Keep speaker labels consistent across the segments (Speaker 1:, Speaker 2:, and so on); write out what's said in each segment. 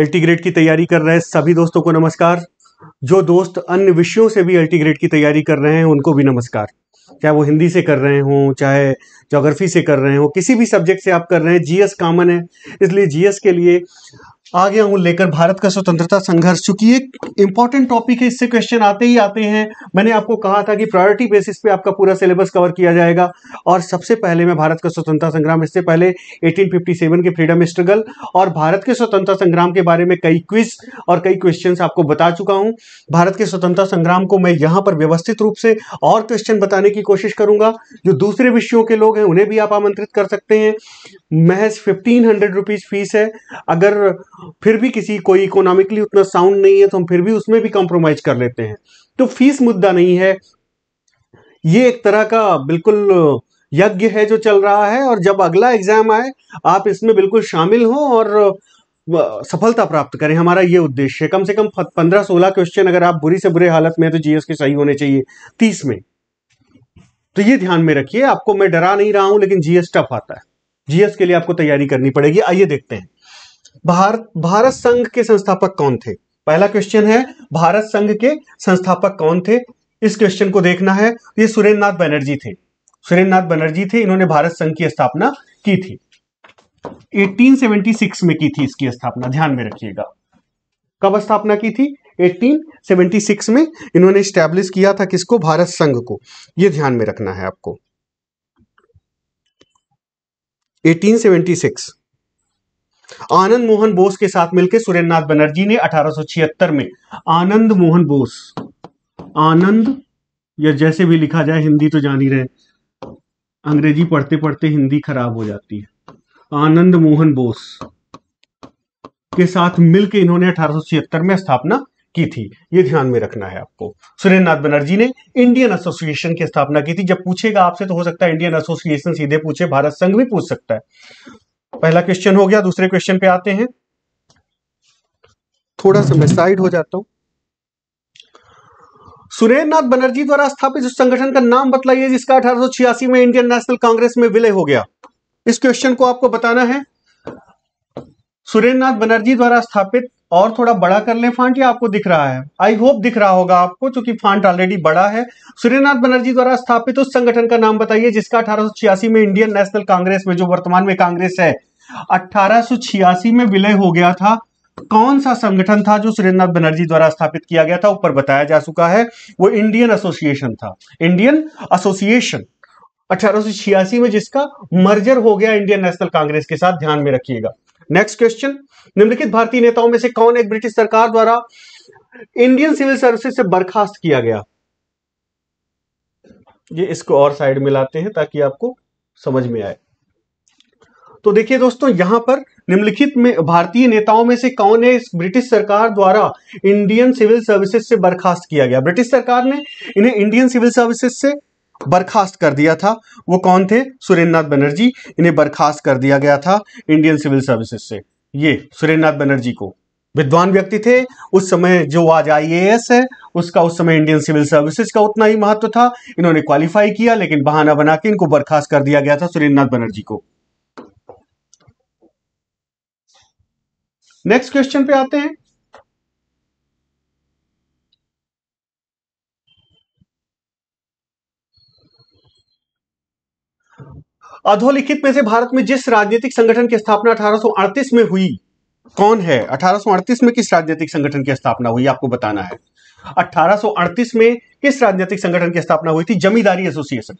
Speaker 1: grade की तैयारी कर रहे सभी दोस्तों को नमस्कार जो दोस्त अन्य विषयों से भी ग्रेड की तैयारी कर रहे हैं उनको भी नमस्कार चाहे वो हिंदी से कर रहे हों चाहे जोग्राफी से कर रहे हों किसी भी सब्जेक्ट से आप कर रहे हैं जीएस कॉमन है इसलिए जीएस के लिए आ गया हूं लेकर भारत का स्वतंत्रता संघर्ष चूंकि एक इंपॉर्टेंट टॉपिक है इससे क्वेश्चन आते ही आते हैं मैंने आपको कहा था कि प्रायोरिटी बेसिस पे आपका पूरा सिलेबस कवर किया जाएगा और सबसे पहले मैं भारत का स्वतंत्रता संग्राम इससे पहले 1857 के फ्रीडम स्ट्रगल और भारत के स्वतंत्रता संग्राम के बारे में कई क्विज और कई क्वेश्चन आपको बता चुका हूँ भारत के स्वतंत्रता संग्राम को मैं यहाँ पर व्यवस्थित रूप से और क्वेश्चन बताने की कोशिश करूंगा जो दूसरे विषयों के लोग हैं उन्हें भी आप आमंत्रित कर सकते हैं महज फिफ्टीन हंड्रेड फीस है अगर फिर भी किसी कोई इकोनॉमिकली उतना साउंड नहीं है तो हम फिर भी उसमें भी कॉम्प्रोमाइज कर लेते हैं तो फीस मुद्दा नहीं है ये एक तरह का बिल्कुल यज्ञ है जो चल रहा है और जब अगला एग्जाम आए आप इसमें बिल्कुल शामिल हो और सफलता प्राप्त करें हमारा ये उद्देश्य है कम से कम पंद्रह सोलह क्वेश्चन अगर आप बुरी से बुरे हालत में तो जीएस के सही होने चाहिए तीस में तो ये ध्यान में रखिए आपको मैं डरा नहीं रहा हूं लेकिन जीएस टफ आता है जीएस के लिए आपको तैयारी करनी पड़ेगी आइए देखते हैं भारत भारत संघ के संस्थापक कौन थे पहला क्वेश्चन है भारत संघ के संस्थापक कौन थे इस क्वेश्चन को देखना है ये सुरेंद्र नाथ बनर्जी थे सुरेंद्र नाथ बनर्जी थे इन्होंने भारत संघ की स्थापना की थी 1876 में की थी इसकी स्थापना ध्यान में रखिएगा कब स्थापना की थी 1876 में इन्होंने स्टैब्लिश किया था किसको भारत संघ को यह ध्यान में रखना है आपको 1876 आनंद मोहन बोस के साथ मिलकर सुरेंद्र नाथ बनर्जी ने अठारह में आनंद मोहन बोस आनंद या जैसे भी लिखा जाए हिंदी तो जान ही रहे अंग्रेजी पढ़ते पढ़ते हिंदी खराब हो जाती है आनंद मोहन बोस के साथ मिलकर इन्होंने अठारह में स्थापना की थी ये ध्यान में रखना है आपको सुरेंद्र नाथ बनर्जी ने इंडियन एसोसिएशन की स्थापना की थी जब पूछेगा आपसे तो हो सकता है इंडियन एसोसिएशन सीधे पूछे भारत संघ भी पूछ सकता है पहला क्वेश्चन हो गया दूसरे क्वेश्चन पे आते हैं थोड़ा सा मैं साइड हो जाता हूं सुरेंद्र नाथ बनर्जी द्वारा स्थापित उस संगठन का नाम बतलाइए जिसका अठारह में इंडियन नेशनल कांग्रेस में विलय हो गया इस क्वेश्चन को आपको बताना है सुरेंद्र नाथ बनर्जी द्वारा स्थापित और थोड़ा बड़ा कर लें फांट या आपको दिख रहा है आई होप दिख रहा होगा आपको चूंकि फांट ऑलरेडी बड़ा है सूर्यनाथ बनर्जी द्वारा स्थापित उस संगठन का नाम बताइए जिसका अठारह में इंडियन नेशनल कांग्रेस में जो वर्तमान में कांग्रेस है अठारह में विलय हो गया था कौन सा संगठन था जो सुरेंद्रनाथ बनर्जी द्वारा स्थापित किया गया था ऊपर बताया जा चुका है वो इंडियन एसोसिएशन था इंडियन एसोसिएशन अठारह में जिसका मर्जर हो गया इंडियन नेशनल कांग्रेस के साथ ध्यान में रखिएगा नेक्स्ट क्वेश्चन निम्नलिखित भारतीय नेताओं में से कौन एक ब्रिटिश सरकार द्वारा इंडियन सिविल सर्विसेज से बर्खास्त किया गया ये इसको और साइड में लाते हैं ताकि आपको समझ में आए तो देखिए दोस्तों यहां पर निम्नलिखित में भारतीय नेताओं में से कौन है ब्रिटिश सरकार द्वारा इंडियन सिविल सर्विसेज से बर्खास्त किया गया ब्रिटिश सरकार ने इन्हें इंडियन सिविल सर्विसेज से बर्खास्त कर दिया था वो कौन थे सुरेंद्र नाथ बनर्जी इन्हें बर्खास्त कर दिया गया था इंडियन सिविल सर्विसेज से ये सुरेंद्र नाथ बनर्जी को विद्वान व्यक्ति थे उस समय जो आज आईएएस है उसका उस समय इंडियन सिविल सर्विसेज का उतना ही महत्व था इन्होंने क्वालिफाई किया लेकिन बहाना बना के इनको बर्खास्त कर दिया गया था सुरेंद्र नाथ बनर्जी को नेक्स्ट क्वेश्चन पे आते हैं अधोलिखित में से भारत में जिस राजनीतिक संगठन की स्थापना 1838 में हुई कौन है 1838 में किस राजनीतिक संगठन की स्थापना हुई आपको बताना है 1838 में किस राजनीतिक संगठन की स्थापना हुई थी जमींदारी एसोसिएशन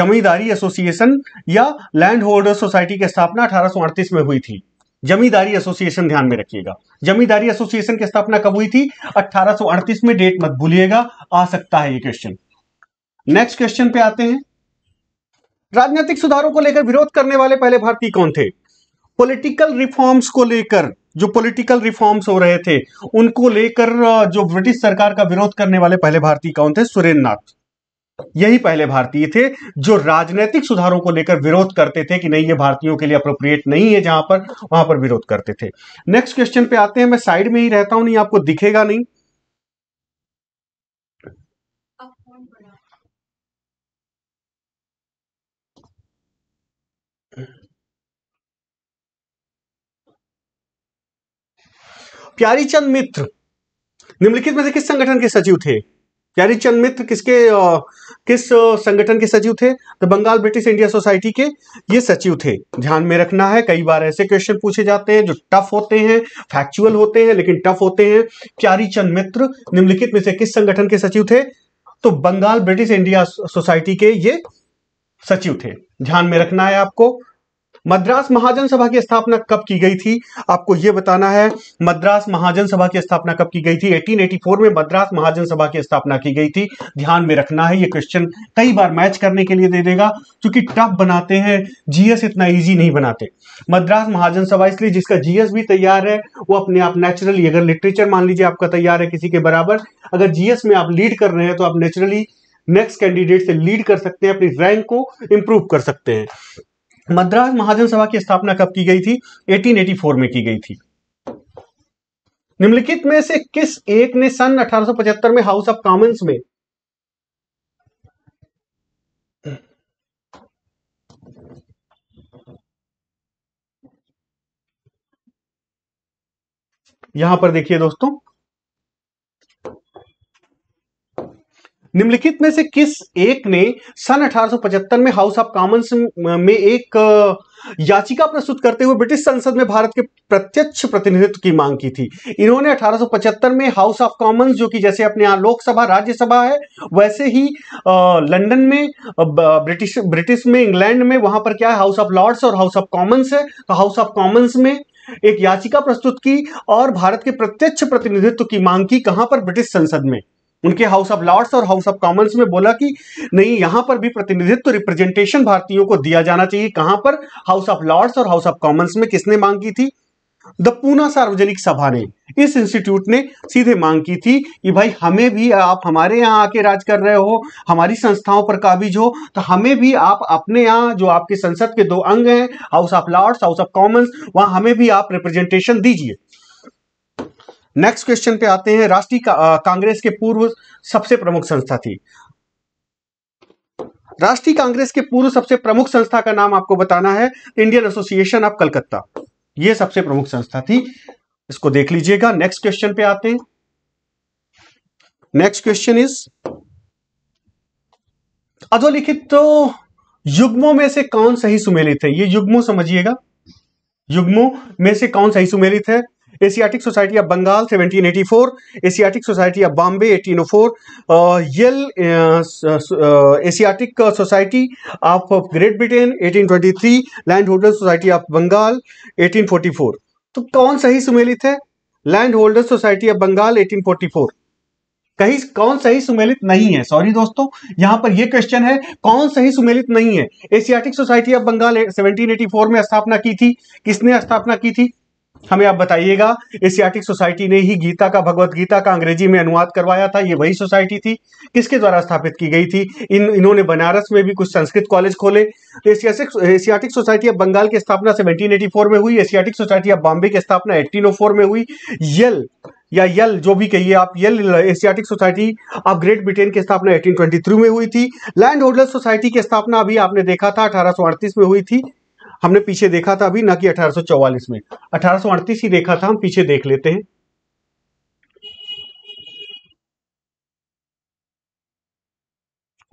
Speaker 1: जमींदारी एसोसिएशन या लैंड होल्डर सोसाइटी की स्थापना 1838 में हुई थी जमींदारी एसोसिएशन ध्यान में रखिएगा जमींदारी एसोसिएशन की स्थापना कब हुई थी 1838 में डेट मत भूलिएगा आ सकता है ये क्वेश्चन नेक्स्ट क्वेश्चन पे आते हैं राजनीतिक सुधारों को लेकर विरोध करने वाले पहले भारतीय कौन थे पॉलिटिकल रिफॉर्म्स को लेकर जो पॉलिटिकल रिफॉर्म्स हो रहे थे उनको लेकर जो ब्रिटिश सरकार का विरोध करने वाले पहले भारतीय कौन थे सुरेंद्र नाथ यही पहले भारतीय थे जो राजनीतिक सुधारों को लेकर विरोध करते थे कि नहीं ये भारतीयों के लिए अप्रोप्रिएट नहीं है जहां पर वहां पर विरोध करते थे नेक्स्ट क्वेश्चन पे आते हैं मैं साइड में ही रहता हूं नहीं आपको दिखेगा नहीं प्यारी चंद मित्र निम्नलिखित में से किस संगठन के सचिव थे प्यारी चंद मित्र किसके आ, किस संगठन के सचिव थे तो बंगाल ब्रिटिश इंडिया सोसाइटी के ये सचिव थे ध्यान में रखना है कई बार ऐसे क्वेश्चन पूछे जाते हैं जो टफ होते हैं फैक्चुअल होते हैं लेकिन टफ होते हैं प्यारी चंद मित्र निम्नलिखित में से किस संगठन के सचिव थे तो बंगाल ब्रिटिश इंडिया सोसाइटी के ये सचिव थे ध्यान में रखना है आपको मद्रास महाजन सभा की स्थापना कब की गई थी आपको यह बताना है मद्रास महाजन सभा की स्थापना कब की गई थी 1884 में मद्रास महाजन सभा की स्थापना की गई थी ध्यान में रखना है ये क्वेश्चन कई बार मैच करने के लिए दे देगा क्योंकि टफ बनाते हैं जीएस इतना इजी नहीं बनाते मद्रास महाजन सभा इसलिए जिसका जीएस भी तैयार है वो अपने आप नेचुरली अगर लिटरेचर मान लीजिए आपका तैयार है किसी के बराबर अगर जीएस में आप लीड कर रहे हैं तो आप नेचुरली नेक्स्ट कैंडिडेट से लीड कर सकते हैं अपनी रैंक को इंप्रूव कर सकते हैं मद्रास महाजन सभा की स्थापना कब की गई थी 1884 में की गई थी निम्नलिखित में से किस एक ने सन 1875 में हाउस ऑफ कॉमन्स में यहां पर देखिए दोस्तों निम्नलिखित में से किस एक ने सन 1875 में हाउस ऑफ कॉमन्स में एक याचिका प्रस्तुत करते हुए ब्रिटिश संसद में भारत के प्रत्यक्ष प्रतिनिधित्व की मांग की थी इन्होंने 1875 में हाउस ऑफ कॉमन्स जो कि जैसे अपने यहाँ लोकसभा राज्यसभा है वैसे ही लंदन में ब्रिटिश ब्रिटिश में इंग्लैंड में वहां पर क्या है हाउस ऑफ लॉर्ड्स और हाउस ऑफ कॉमन्स है तो हाउस ऑफ कॉमन्स में एक याचिका प्रस्तुत की और भारत के प्रत्यक्ष प्रतिनिधित्व की मांग की कहां पर ब्रिटिश संसद में उनके हाउस ऑफ लॉर्ड्स और हाउस ऑफ कॉमन्स में बोला कि नहीं यहां पर भी प्रतिनिधित्व तो रिप्रेजेंटेशन भारतीयों को दिया जाना चाहिए कहां पर हाउस ऑफ लॉर्ड्स और हाउस ऑफ कॉमन्स में किसने मांग की थी द पूना सार्वजनिक सभा ने इस इंस्टीट्यूट ने सीधे मांग की थी कि भाई हमें भी आप हमारे यहाँ आके राज कर रहे हो हमारी संस्थाओं पर काबिज हो तो हमें भी आप अपने यहाँ जो आपके संसद के दो अंग हैं House of Lords House of Commons वहां हमें भी आप रिप्रेजेंटेशन दीजिए नेक्स्ट क्वेश्चन पे आते हैं राष्ट्रीय कांग्रेस के पूर्व सबसे प्रमुख संस्था थी राष्ट्रीय कांग्रेस के पूर्व सबसे प्रमुख संस्था का नाम आपको बताना है इंडियन एसोसिएशन ऑफ कलकत्ता यह सबसे प्रमुख संस्था थी इसको देख लीजिएगा नेक्स्ट क्वेश्चन पे आते हैं नेक्स्ट क्वेश्चन इज अधोलिखित तो युग्मों में से कौन सही सुमेलित है ये युग्मों समझिएगा युग्मों में से कौन सही सुमेलित है Asiatic Society of Bengal 1784 Asiatic Society of Bombay 1804 Royal Asiatic Society of Great Britain 1823 Land holder Society of Bengal 1844 तो कौन सही सुमेलित है Land holder Society of Bengal 1844 कहीं कौन सही सुमेलित नहीं है सॉरी दोस्तों यहां पर यह क्वेश्चन है कौन सही सुमेलित नहीं है एशियाटिक सोसाइटी ऑफ बंगाल 1784 में स्थापना की थी किसने स्थापना की थी हमें आप बताइएगा एशियाटिक सोसाइटी ने ही गीता का भगवत गीता का अंग्रेजी में अनुवाद करवाया था ये वही सोसाइटी थी किसके द्वारा स्थापित की गई थी इन इन्होंने बनारस में भी कुछ संस्कृत कॉलेज खोले एशियाटिक सोसाइटी ऑफ बंगाल की स्थापना 1784 में हुई एशियाटिक सोसाइटी ऑफ बॉम्बे की स्थापना 1804 में हुई यल या यल जो भी कहिए आप Royal Asiatic Society of Great Britain की स्थापना 1823 में हुई थी लैंड होल्डर सोसाइटी की स्थापना अभी आपने देखा था अठारह में हुई थी हमने पीछे देखा था अभी ना कि 1844 में अठारह ही देखा था हम पीछे देख लेते हैं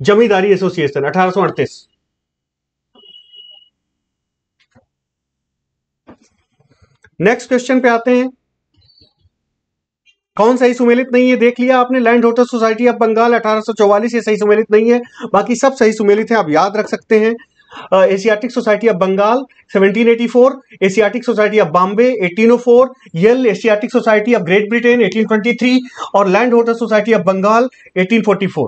Speaker 1: जमींदारी एसोसिएशन अठारह नेक्स्ट क्वेश्चन पे आते हैं कौन सही सुमेलित नहीं है देख लिया आपने Land Holder Society of Bengal 1844 ये सही सुमेलित नहीं है बाकी सब सही सुमेलित है आप याद रख सकते हैं Asiatic Society of Bengal 1784 Asiatic Society of Bombay 1804 Royal Asiatic Society of Great Britain 1823 और Land Holder Society of Bengal 1844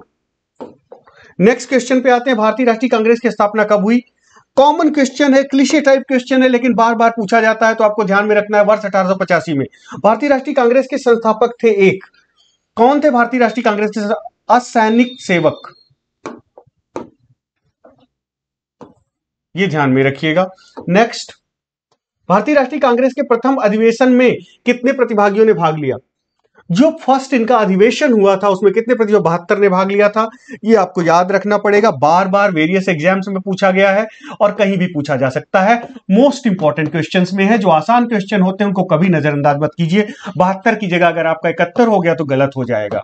Speaker 1: next question पे आते हैं भारतीय राष्ट्रीय कांग्रेस की स्थापना कब हुई कॉमन क्वेश्चन है क्लिशे टाइप क्वेश्चन है लेकिन बार बार पूछा जाता है तो आपको ध्यान में रखना है वर्ष अठारह में भारतीय राष्ट्रीय कांग्रेस के संस्थापक थे एक कौन थे भारतीय राष्ट्रीय कांग्रेस के असैनिक सेवक ये ध्यान में रखिएगा नेक्स्ट भारतीय राष्ट्रीय कांग्रेस के प्रथम अधिवेशन में कितने प्रतिभागियों ने भाग लिया जो फर्स्ट इनका अधिवेशन हुआ था उसमें कितने प्रतिभा बहत्तर ने भाग लिया था ये आपको याद रखना पड़ेगा बार बार वेरियस एग्जाम्स में पूछा गया है और कहीं भी पूछा जा सकता है मोस्ट इंपॉर्टेंट क्वेश्चन में है जो आसान क्वेश्चन होते हैं उनको कभी नजरअंदाज मत कीजिए बहत्तर की जगह अगर आपका इकहत्तर हो गया तो गलत हो जाएगा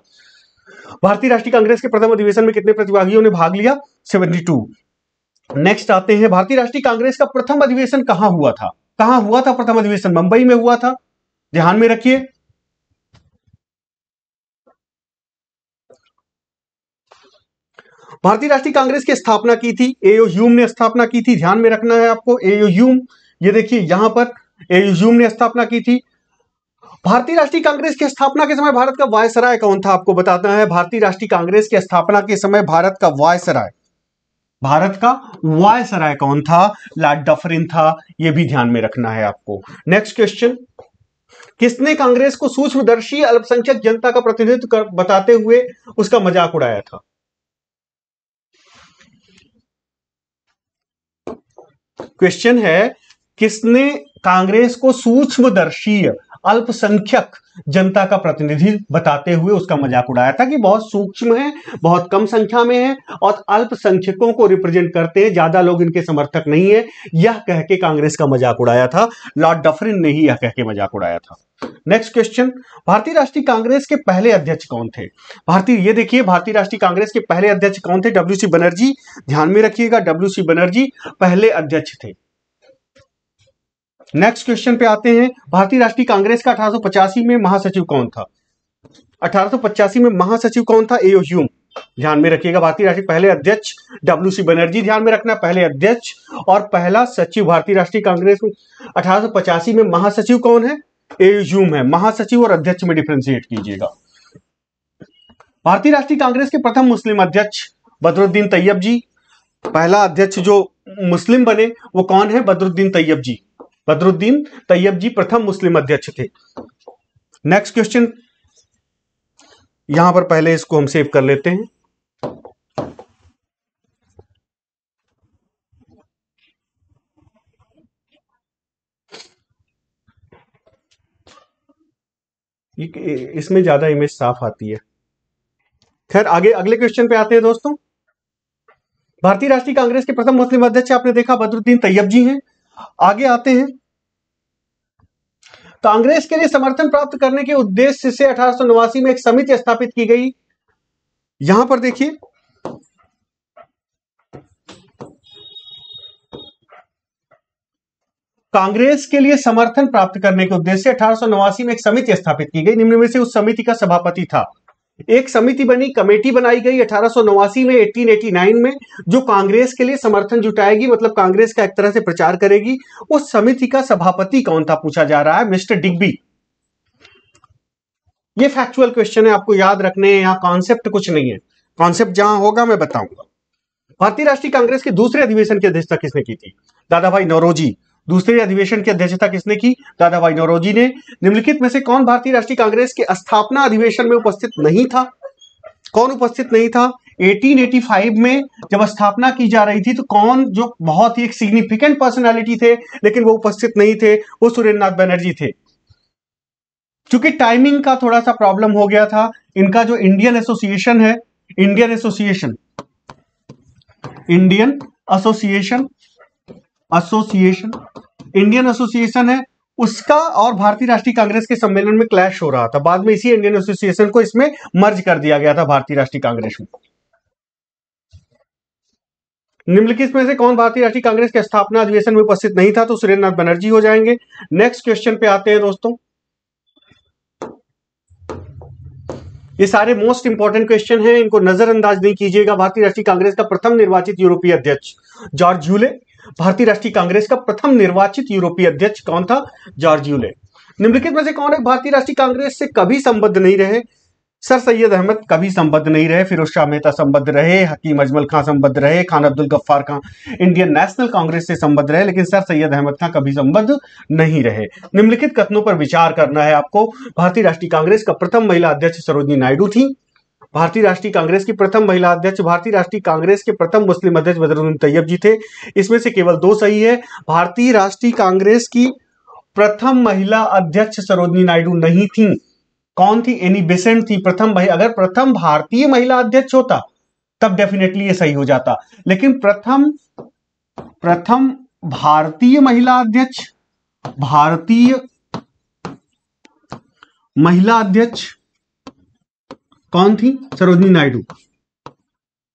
Speaker 1: भारतीय राष्ट्रीय कांग्रेस के प्रथम अधिवेशन में कितने प्रतिभागियों ने भाग लिया 72 नेक्स्ट आते हैं भारतीय राष्ट्रीय कांग्रेस का प्रथम अधिवेशन कहां हुआ था कहां हुआ था प्रथम अधिवेशन मुंबई में हुआ था ध्यान में रखिए भारतीय राष्ट्रीय कांग्रेस की स्थापना की थी एओ ह्यूम ने स्थापना की थी ध्यान में रखना है आपको एओ ह्यूम ये देखिए यहां पर एओ ह्यूम ने स्थापना की थी भारतीय राष्ट्रीय कांग्रेस की स्थापना के समय भारत का वायसराय कौन था आपको बताना है भारतीय राष्ट्रीय कांग्रेस की स्थापना के समय भारत का वायसराय भारत का वायसराय कौन था लॉर्ड डफरिन था यह भी ध्यान में रखना है आपको नेक्स्ट क्वेश्चन किसने कांग्रेस को सूक्ष्मदर्शी अल्पसंख्यक जनता का प्रतिनिधित्व बताते हुए उसका मजाक उड़ाया था क्वेश्चन है किसने कांग्रेस को सूक्ष्मदर्शी अल्पसंख्यक जनता का प्रतिनिधि बताते हुए उसका मजाक उड़ाया था कि बहुत सूक्ष्म है बहुत कम संख्या में है और अल्पसंख्यकों को रिप्रेजेंट करते हैं ज्यादा लोग इनके समर्थक नहीं है यह कह के कांग्रेस का मजाक उड़ाया था लॉर्ड डफरिन ने ही यह कह के मजाक उड़ाया था नेक्स्ट क्वेश्चन भारतीय राष्ट्रीय कांग्रेस के पहले अध्यक्ष कौन थे भारतीय ये देखिए भारतीय राष्ट्रीय कांग्रेस के पहले अध्यक्ष कौन थे डब्ल्यू सी बनर्जी ध्यान में रखिएगा डब्ल्यू सी बनर्जी पहले अध्यक्ष थे नेक्स्ट क्वेश्चन पे आते हैं भारतीय राष्ट्रीय कांग्रेस का अठारह में महासचिव कौन था अठारह में महासचिव कौन था एओ ह्यूम ध्यान में रखिएगा भारतीय राष्ट्रीय पहले अध्यक्ष डब्ल्यू सी बनर्जी ध्यान में रखना पहले अध्यक्ष और पहला सचिव भारतीय राष्ट्रीय कांग्रेस में अठारह में महासचिव कौन है एओ है महासचिव और अध्यक्ष में डिफ्रेंशिएट कीजिएगा भारतीय राष्ट्रीय कांग्रेस के प्रथम मुस्लिम अध्यक्ष बदरुद्दीन तैयब जी पहला अध्यक्ष जो मुस्लिम बने वो कौन है बदरुद्दीन तैयब जी बदरुद्दीन तैयब जी प्रथम मुस्लिम अध्यक्ष थे नेक्स्ट क्वेश्चन यहां पर पहले इसको हम सेव कर लेते हैं इसमें ज्यादा इमेज साफ आती है खैर आगे अगले क्वेश्चन पे आते हैं दोस्तों भारतीय राष्ट्रीय कांग्रेस के प्रथम मुस्लिम अध्यक्ष आपने देखा बदरुद्दीन तैयब जी हैं आगे आते हैं कांग्रेस तो के लिए समर्थन प्राप्त करने के उद्देश्य से अठारह में एक समिति स्थापित की गई यहां पर देखिए कांग्रेस के लिए समर्थन प्राप्त करने के उद्देश्य से अठारह में एक समिति स्थापित की गई निम्न में से उस समिति का सभापति था एक समिति बनी कमेटी बनाई गई अठारह में 1889 में जो कांग्रेस के लिए समर्थन जुटाएगी मतलब कांग्रेस का एक तरह से प्रचार करेगी उस समिति का सभापति कौन था पूछा जा रहा है मिस्टर डिग्बी ये फैक्चुअल क्वेश्चन है आपको याद रखने हैं यहाँ कॉन्सेप्ट कुछ नहीं है कॉन्सेप्ट जहां होगा मैं बताऊंगा भारतीय राष्ट्रीय कांग्रेस के दूसरे अधिवेशन की अध्यक्षता किसने की थी दादा भाई नौरोजी दूसरे अधिवेशन की अध्यक्षता किसने की दादा भाई नौरोजी ने निम्नलिखित में से कौन भारतीय राष्ट्रीय कांग्रेस के स्थापना अधिवेशन में उपस्थित नहीं था कौन उपस्थित नहीं था 1885 में जब स्थापना की जा रही थी तो कौन जो बहुत ही एक सिग्निफिकेंट पर्सनालिटी थे लेकिन वो उपस्थित नहीं थे वो सुरेंद्र नाथ बनर्जी थे चूंकि टाइमिंग का थोड़ा सा प्रॉब्लम हो गया था इनका जो इंडियन एसोसिएशन है Indian association Indian association association Indian association है उसका और भारतीय राष्ट्रीय कांग्रेस के सम्मेलन में क्लैश हो रहा था बाद में इसी इंडियन एसोसिएशन को इसमें मर्ज कर दिया गया था भारतीय राष्ट्रीय कांग्रेस में निम्नलिखित में से कौन भारतीय राष्ट्रीय कांग्रेस के स्थापना अधिवेशन में उपस्थित नहीं था तो सुरेंद्र नाथ बनर्जी हो जाएंगे नेक्स्ट क्वेश्चन पे आते हैं दोस्तों ये सारे मोस्ट इंपॉर्टेंट क्वेश्चन हैं इनको नजरअंदाज नहीं कीजिएगा भारतीय राष्ट्रीय कांग्रेस का प्रथम निर्वाचित यूरोपीय अध्यक्ष जॉर्ज जूले भारतीय राष्ट्रीय कांग्रेस का प्रथम निर्वाचित यूरोपीय अध्यक्ष कौन था जॉर्ज यूले निम्नलिखित में से कौन है भारतीय राष्ट्रीय कांग्रेस से कभी संबद्ध नहीं रहे सर सैयद अहमद कभी संबद्ध नहीं रहे फिरोज शाह मेहता संबद्ध रहे हकीम अजमल खान संबद्ध रहे खान अब्दुल गफ्फार खान इंडियन नेशनल कांग्रेस से संबद्ध रहे लेकिन सर सैयद अहमद खान कभी संबद्ध नहीं रहे निम्नलिखित कथनों पर विचार करना है आपको भारतीय राष्ट्रीय कांग्रेस का प्रथम महिला अध्यक्ष सरोजनी नायडू थी भारतीय राष्ट्रीय कांग्रेस की प्रथम महिला अध्यक्ष भारतीय राष्ट्रीय कांग्रेस के प्रथम मुस्लिम अध्यक्ष बदरुद्दीन तैयब जी थे इसमें से केवल दो सही है भारतीय राष्ट्रीय कांग्रेस की प्रथम महिला अध्यक्ष सरोजनी नायडू नहीं थी कौन थी एनी बेसेंट थी प्रथम भाई अगर प्रथम भारतीय महिला अध्यक्ष होता तब डेफिनेटली ये सही हो जाता लेकिन प्रथम प्रथम भारतीय महिला अध्यक्ष भारतीय महिला अध्यक्ष कौन थी सरोजनी नायडू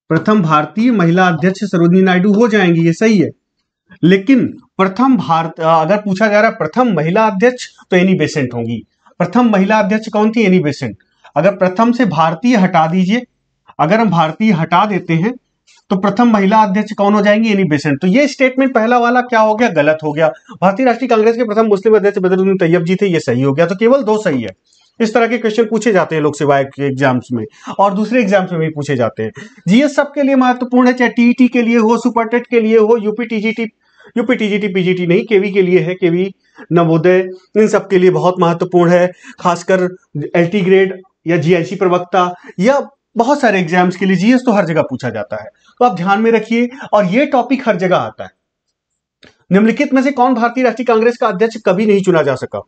Speaker 1: प्रथम भारतीय महिला अध्यक्ष सरोजनी नायडू हो जाएंगी ये सही है लेकिन प्रथम भारत अगर पूछा जा रहा है प्रथम महिला अध्यक्ष तो एनी बेसेंट होंगी प्रथम महिला अध्यक्ष कौन थी एनी बेसेंट अगर प्रथम से भारतीय हटा दीजिए अगर हम भारतीय हटा देते हैं तो प्रथम महिला अध्यक्ष कौन हो जाएंगी एनी बेसेंट तो ये स्टेटमेंट पहला वाला क्या हो गया गलत हो गया भारतीय राष्ट्रीय कांग्रेस के प्रथम मुस्लिम अध्यक्ष बदरुद्दीन तैयब जी थे ये सही हो गया तो केवल दो सही है इस तरह के क्वेश्चन पूछे जाते हैं लोक सेवा के एग्जाम्स में और दूसरे एग्जाम्स में भी पूछे जाते हैं जीएस सबके लिए महत्वपूर्ण है चाहे टीईटी e के लिए हो सुपर टेट के लिए हो UP TGT UP TGT PGT नहीं केवी के लिए है केवी नवोदय इन सब के लिए बहुत महत्वपूर्ण है खासकर एल ग्रेड या जीआईसी प्रवक्ता या बहुत सारे एग्जाम्स के लिए जीएस तो हर जगह पूछा जाता है तो आप ध्यान में रखिए और ये टॉपिक हर जगह आता है निम्नलिखित में से कौन भारतीय राष्ट्रीय कांग्रेस का अध्यक्ष कभी नहीं चुना जा सका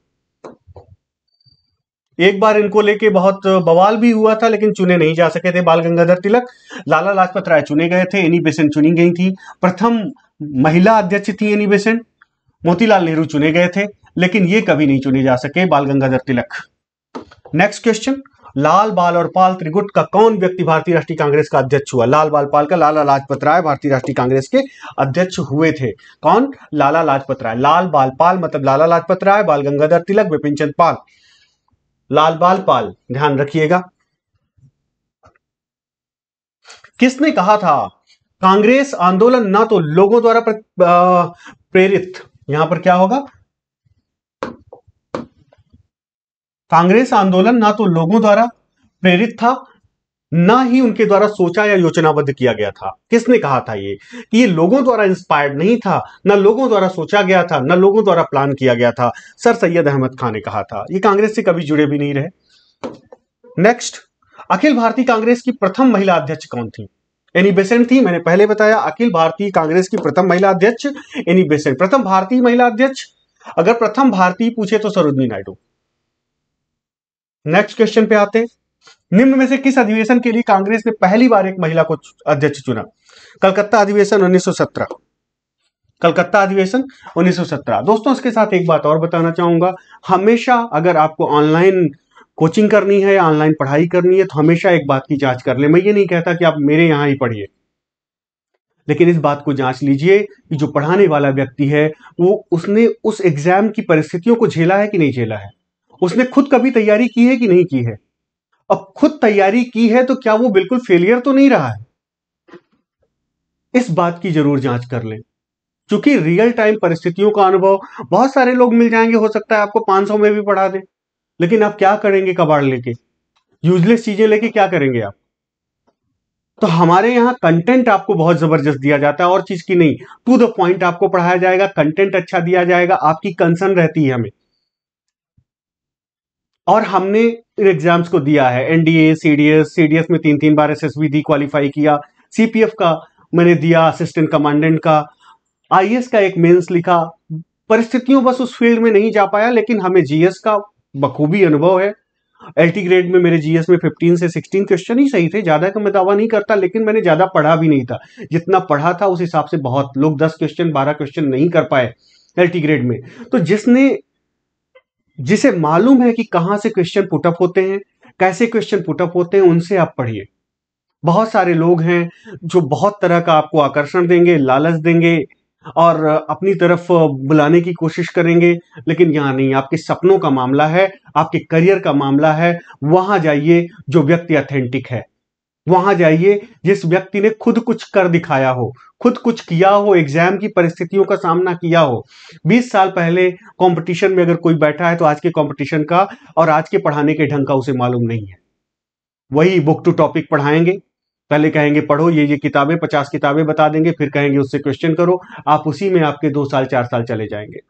Speaker 1: एक बार इनको लेके बहुत बवाल भी हुआ था लेकिन चुने नहीं जा सके थे बाल गंगाधर तिलक लाला लाजपत राय चुने गए थे एनी बेसेंट चुनी गई थी प्रथम महिला अध्यक्ष थी एनी बेसेंट मोतीलाल नेहरू चुने गए थे लेकिन ये कभी नहीं चुने जा सके बाल गंगाधर तिलक नेक्स्ट क्वेश्चन लाल बाल और पाल त्रिगुट का कौन व्यक्ति भारतीय राष्ट्रीय कांग्रेस का अध्यक्ष हुआ लाल बाल पाल का लाला लाजपत राय भारतीय राष्ट्रीय कांग्रेस के अध्यक्ष हुए थे कौन लाला लाजपत राय लाल बाल पाल मतलब लाला लाजपत राय बाल गंगाधर तिलक विपिन चंद पाल लाल बाल पाल ध्यान रखिएगा किसने कहा था कांग्रेस आंदोलन ना तो लोगों द्वारा प्रेरित यहां पर क्या होगा कांग्रेस आंदोलन ना तो लोगों द्वारा प्रेरित था ना ही उनके द्वारा सोचा या योजनाबद्ध किया गया था किसने कहा था ये कि ये लोगों द्वारा इंस्पायर्ड नहीं था ना लोगों द्वारा सोचा गया था ना लोगों द्वारा प्लान किया गया था सर सैयद अहमद खान ने कहा था ये कांग्रेस से कभी जुड़े भी नहीं रहे नेक्स्ट अखिल भारतीय कांग्रेस की प्रथम महिला अध्यक्ष कौन थी एनी बेसेंट थी मैंने पहले बताया अखिल भारतीय कांग्रेस की प्रथम महिला अध्यक्ष एनी बेसेंट प्रथम भारतीय महिला अध्यक्ष अगर प्रथम भारतीय पूछे तो सरोजनी नायडू नेक्स्ट क्वेश्चन पे आते निम्न में से किस अधिवेशन के लिए कांग्रेस ने पहली बार एक महिला को अध्यक्ष चुना कलकत्ता अधिवेशन 1917 कलकत्ता अधिवेशन 1917 दोस्तों इसके साथ एक बात और बताना चाहूंगा हमेशा अगर आपको ऑनलाइन कोचिंग करनी है ऑनलाइन पढ़ाई करनी है तो हमेशा एक बात की जांच कर ले मैं ये नहीं कहता कि आप मेरे यहाँ ही पढ़िए लेकिन इस बात को जांच लीजिए कि जो पढ़ाने वाला व्यक्ति है वो उसने उस एग्जाम की परिस्थितियों को झेला है कि नहीं झेला है उसने खुद कभी तैयारी की है कि नहीं की है अब खुद तैयारी की है तो क्या वो बिल्कुल फेलियर तो नहीं रहा है इस बात की जरूर जांच कर लें क्योंकि रियल टाइम परिस्थितियों का अनुभव बहुत सारे लोग मिल जाएंगे हो सकता है आपको 500 में भी पढ़ा दे लेकिन आप क्या करेंगे कबाड़ लेके यूजलेस चीजें लेके क्या करेंगे आप तो हमारे यहां कंटेंट आपको बहुत जबरदस्त दिया जाता है और चीज की नहीं टू द पॉइंट आपको पढ़ाया जाएगा कंटेंट अच्छा दिया जाएगा आपकी कंसर्न रहती है हमें और हमने एग्जाम्स को दिया है एनडीए सीडीएस सीडीएस में तीन तीन बार एस एस क्वालिफाई किया सीपीएफ का मैंने दिया असिस्टेंट कमांडेंट का आई का एक मेन्स लिखा परिस्थितियों बस उस फील्ड में नहीं जा पाया लेकिन हमें जीएस का बखूबी अनुभव है एल ग्रेड में मेरे जीएस में 15 से 16 क्वेश्चन ही सही थे ज्यादा का मैं दावा नहीं करता लेकिन मैंने ज्यादा पढ़ा भी नहीं था जितना पढ़ा था उस हिसाब से बहुत लोग 10 क्वेश्चन 12 क्वेश्चन नहीं कर पाए एल ग्रेड में तो जिसने जिसे मालूम है कि कहां से क्वेश्चन पुटअप होते हैं कैसे क्वेश्चन पुटअप होते हैं उनसे आप पढ़िए बहुत सारे लोग हैं जो बहुत तरह का आपको आकर्षण देंगे लालच देंगे और अपनी तरफ बुलाने की कोशिश करेंगे लेकिन यहाँ नहीं आपके सपनों का मामला है आपके करियर का मामला है वहां जाइए जो व्यक्ति अथेंटिक है वहां जाइए जिस व्यक्ति ने खुद कुछ कर दिखाया हो खुद कुछ किया हो एग्जाम की परिस्थितियों का सामना किया हो 20 साल पहले कंपटीशन में अगर कोई बैठा है तो आज के कंपटीशन का और आज के पढ़ाने के ढंग का उसे मालूम नहीं है वही बुक टू टॉपिक पढ़ाएंगे पहले कहेंगे पढ़ो ये ये किताबें पचास किताबें बता देंगे फिर कहेंगे उससे क्वेश्चन करो आप उसी में आपके दो साल चार साल चले जाएंगे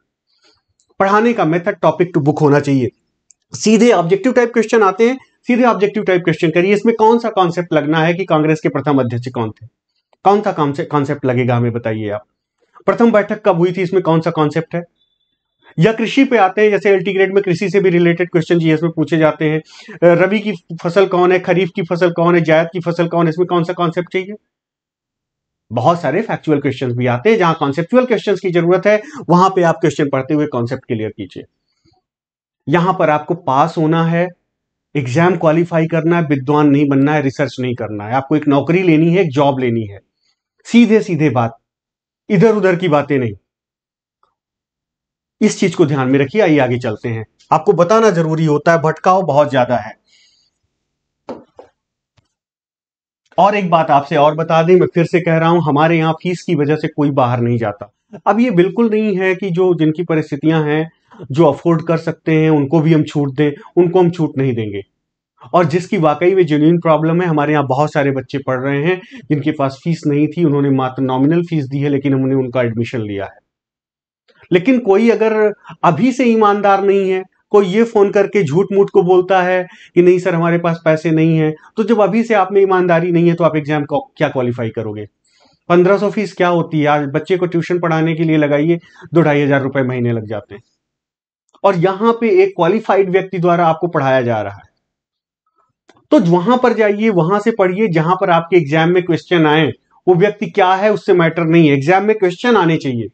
Speaker 1: पढ़ाने का मेथड टॉपिक टू बुक होना चाहिए सीधे ऑब्जेक्टिव टाइप क्वेश्चन आते हैं सीधे ऑब्जेक्टिव टाइप क्वेश्चन करिए इसमें कौन सा कॉन्सेप्ट लगना है कि कांग्रेस के प्रथम अध्यक्ष कौन थे कौन सा कॉन्सेप्ट लगेगा हमें बताइए आप प्रथम बैठक कब हुई थी इसमें कौन सा कॉन्सेप्ट है या कृषि पे आते हैं जैसे एल्टीग्रेड में कृषि से भी रिलेटेड क्वेश्चन जी इसमें पूछे जाते हैं रबी की फसल कौन है खरीफ की फसल कौन है जायद की फसल कौन है इसमें कौन सा कॉन्सेप्ट चाहिए बहुत सारे फैक्चुअल क्वेश्चन भी आते हैं जहां कॉन्सेप्चुअल क्वेश्चन की जरूरत है वहां पे आप क्वेश्चन पढ़ते हुए कॉन्सेप्ट क्लियर कीजिए यहां पर आपको पास होना है एग्जाम क्वालिफाई करना है विद्वान नहीं बनना है रिसर्च नहीं करना है आपको एक नौकरी लेनी है एक जॉब लेनी है सीधे सीधे बात इधर उधर की बातें नहीं इस चीज को ध्यान में रखिए आइए आगे चलते हैं आपको बताना जरूरी होता है भटकाव बहुत ज्यादा है और एक बात आपसे और बता दें मैं फिर से कह रहा हूं हमारे यहां फीस की वजह से कोई बाहर नहीं जाता अब ये बिल्कुल नहीं है कि जो जिनकी परिस्थितियां हैं जो अफोर्ड कर सकते हैं उनको भी हम छूट दें उनको हम छूट नहीं देंगे और जिसकी वाकई में जेन्यून प्रॉब्लम है हमारे यहाँ बहुत सारे बच्चे पढ़ रहे हैं जिनके पास फीस नहीं थी उन्होंने मात्र नॉमिनल फीस दी है लेकिन हमने उनका एडमिशन लिया है लेकिन कोई अगर अभी से ईमानदार नहीं है कोई ये फोन करके झूठ मूठ को बोलता है कि नहीं सर हमारे पास पैसे नहीं है तो जब अभी से आप में ईमानदारी नहीं है तो आप एग्जाम को क्या क्वालिफाई करोगे पंद्रह सौ फीस क्या होती है आज बच्चे को ट्यूशन पढ़ाने के लिए लगाइए दो ढाई हजार रुपए महीने लग जाते हैं और यहां पे एक क्वालिफाइड व्यक्ति द्वारा आपको पढ़ाया जा रहा है तो वहां पर जाइए वहां से पढ़िए जहां पर आपके एग्जाम में क्वेश्चन आए वो व्यक्ति क्या है उससे मैटर नहीं है एग्जाम में क्वेश्चन आने चाहिए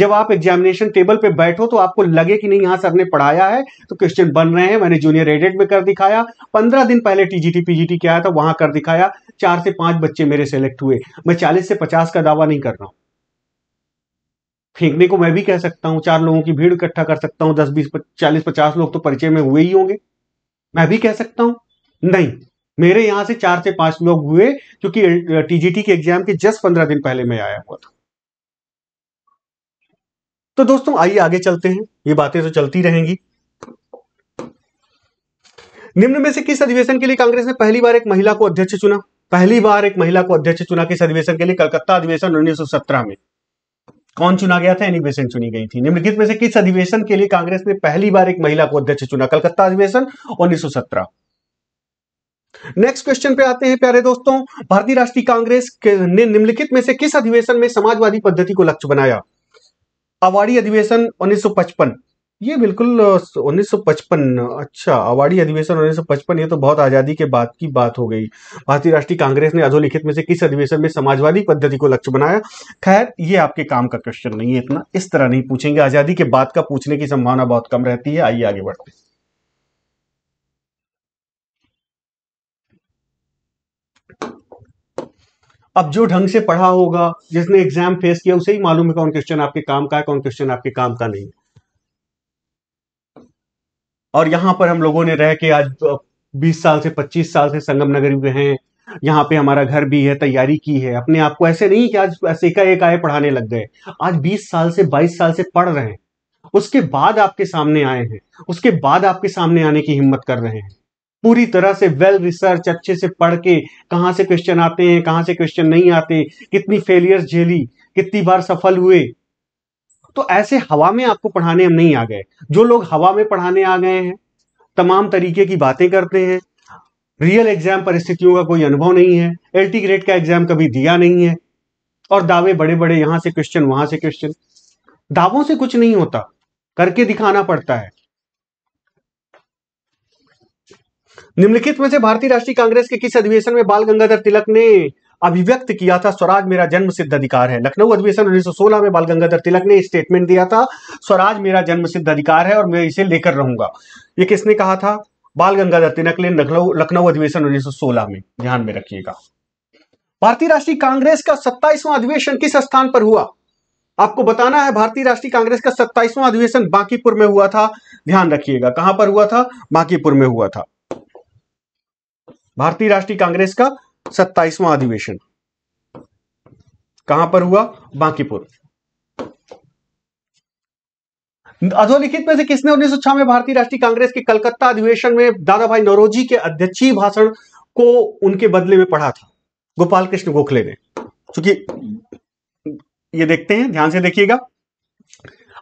Speaker 1: जब आप एग्जामिनेशन टेबल पे बैठो तो आपको लगे कि नहीं यहां सर ने पढ़ाया है तो क्वेश्चन बन रहे हैं मैंने जूनियर एडेड में कर दिखाया पंद्रह दिन पहले टीजीटी पीजीटी क्या था तो वहां कर दिखाया चार से पांच बच्चे मेरे सेलेक्ट हुए मैं चालीस से पचास का दावा नहीं कर रहा हूं फेंकने को मैं भी कह सकता हूँ चार लोगों की भीड़ इकट्ठा कर सकता हूँ दस बीस चालीस पचास लोग तो परिचय में हुए ही होंगे मैं भी कह सकता हूँ नहीं मेरे यहां से चार से पांच लोग हुए क्योंकि टीजीटी के एग्जाम के जस्ट पंद्रह दिन पहले मैं आया हुआ था तो दोस्तों आइए आगे चलते हैं ये बातें तो चलती रहेंगी निम्न में से किस अधिवेशन के लिए कांग्रेस ने पहली बार एक महिला को अध्यक्ष चुना पहली बार एक महिला को अध्यक्ष चुना किस अधिवेशन के लिए कलकत्ता अधिवेशन उन्नीस में कौन चुना गया था एनी बेसेंट चुनी गई थी निम्नलिखित में से किस अधिवेशन के लिए कांग्रेस ने पहली बार एक महिला को अध्यक्ष चुना कलकत्ता अधिवेशन 1917 नेक्स्ट क्वेश्चन पे आते हैं प्यारे दोस्तों भारतीय राष्ट्रीय कांग्रेस ने निम्नलिखित में से किस अधिवेशन में समाजवादी पद्धति को लक्ष्य बनाया अवाड़ी अधिवेशन 1955 ये बिल्कुल 1955 अच्छा अवाड़ी अधिवेशन 1955 ये तो बहुत आजादी के बाद की बात हो गई भारतीय राष्ट्रीय कांग्रेस ने अधोलिखित में से किस अधिवेशन में समाजवादी पद्धति को लक्ष्य बनाया खैर ये आपके काम का क्वेश्चन नहीं है इतना इस तरह नहीं पूछेंगे आजादी के बाद का पूछने की संभावना बहुत कम रहती है आइए आगे बढ़ते अब जो ढंग से पढ़ा होगा जिसने एग्जाम फेस किया उसे ही मालूम है कौन क्वेश्चन आपके काम का है कौन क्वेश्चन आपके काम का नहीं है और यहाँ पर हम लोगों ने रह के आज बीस साल से पच्चीस साल से संगम नगर में हैं यहाँ पे हमारा घर भी है तैयारी की है अपने आप को ऐसे नहीं कि आज एका एक आए पढ़ाने लग गए आज बीस साल से बाईस साल से पढ़ रहे हैं उसके बाद आपके सामने आए हैं उसके बाद आपके सामने आने की हिम्मत कर रहे हैं पूरी तरह से वेल रिसर्च अच्छे से पढ़ के कहाँ से क्वेश्चन आते हैं कहाँ से क्वेश्चन नहीं आते कितनी फेलियर्स झेली कितनी बार सफल हुए तो ऐसे हवा में आपको पढ़ाने हम नहीं आ गए जो लोग हवा में पढ़ाने आ गए हैं तमाम तरीके की बातें करते हैं रियल एग्जाम परिस्थितियों का कोई अनुभव नहीं है एल ग्रेड का एग्जाम कभी दिया नहीं है और दावे बड़े बड़े यहां से क्वेश्चन वहां से क्वेश्चन दावों से कुछ नहीं होता करके दिखाना पड़ता है निम्नलिखित में से भारतीय राष्ट्रीय कांग्रेस के किस अधिवेशन में बाल गंगाधर तिलक ने अभिव्यक्त किया था स्वराज मेरा जन्म सिद्ध अधिकार है लखनऊ अधिवेशन 1916 में बाल गंगाधर तिलक ने स्टेटमेंट दिया था स्वराज मेरा जन्म सिद्ध अधिकार है और मैं इसे लेकर रहूंगा ये किसने कहा था बाल गंगाधर तिलक ने लखनऊ अधिवेशन 1916 में ध्यान में रखिएगा भारतीय राष्ट्रीय कांग्रेस का सत्ताईसवां अधिवेशन किस स्थान पर हुआ आपको बताना है भारतीय राष्ट्रीय कांग्रेस का सत्ताईसवां अधिवेशन बांकीपुर में हुआ था ध्यान रखिएगा कहां पर हुआ था बांकीपुर में हुआ था भारतीय राष्ट्रीय कांग्रेस का सत्ताईसवां अधिवेशन कहां पर हुआ बांकीपुर अधोलिखित में से किसने उन्नीस में भारतीय राष्ट्रीय कांग्रेस के कलकत्ता अधिवेशन में दादा भाई नरोजी के अध्यक्षीय भाषण को उनके बदले में पढ़ा था गोपाल कृष्ण गोखले ने क्योंकि ये देखते हैं ध्यान से देखिएगा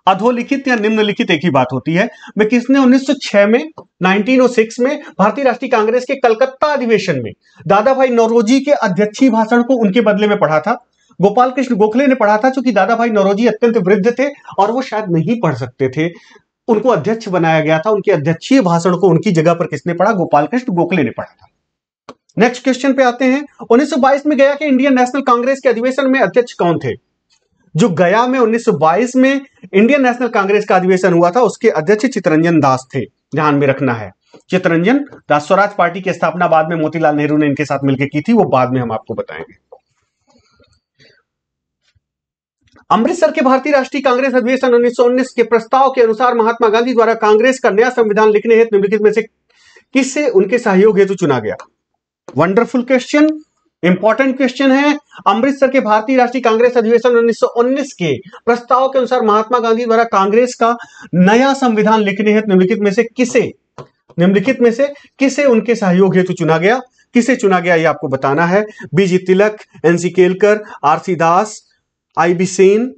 Speaker 1: अधोलिखित या निम्नलिखित एक ही बात होती है मैं किसने 1906 में 1906 में भारतीय राष्ट्रीय कांग्रेस के कलकत्ता अधिवेशन में दादा भाई नौरोजी के अध्यक्षीय भाषण को उनके बदले में पढ़ा था गोपाल कृष्ण गोखले ने पढ़ा था चूंकि दादा भाई नौरोजी अत्यंत वृद्ध थे और वो शायद नहीं पढ़ सकते थे उनको अध्यक्ष बनाया गया था उनके अध्यक्षीय भाषण को उनकी जगह पर किसने पढ़ा गोपाल कृष्ण गोखले ने पढ़ा था नेक्स्ट क्वेश्चन पे आते हैं 1922 में गया कि इंडियन नेशनल कांग्रेस के अधिवेशन में अध्यक्ष कौन थे जो गया में 1922 में इंडियन नेशनल कांग्रेस का अधिवेशन हुआ था उसके अध्यक्ष चितरंजन दास थे ध्यान में रखना है चितरंजन दास स्वराज पार्टी की स्थापना बाद में मोतीलाल नेहरू ने इनके साथ मिलकर की थी वो बाद में हम आपको बताएंगे अमृतसर के भारतीय राष्ट्रीय कांग्रेस अधिवेशन उन्नीस के प्रस्ताव के अनुसार महात्मा गांधी द्वारा कांग्रेस का नया संविधान लिखने हेतु निम्नलिखित में से किससे उनके सहयोग हेतु चुना गया वंडरफुल क्वेश्चन इंपॉर्टेंट क्वेश्चन है अमृतसर के भारतीय राष्ट्रीय कांग्रेस अधिवेशन 1919 के प्रस्ताव के अनुसार महात्मा गांधी द्वारा कांग्रेस का नया संविधान लिखने हेतु निम्नलिखित में से किसे निम्नलिखित में से किसे उनके सहयोग हेतु चुना गया किसे चुना गया ये आपको बताना है BG Tilak NC Kelkar RC Das I B Sen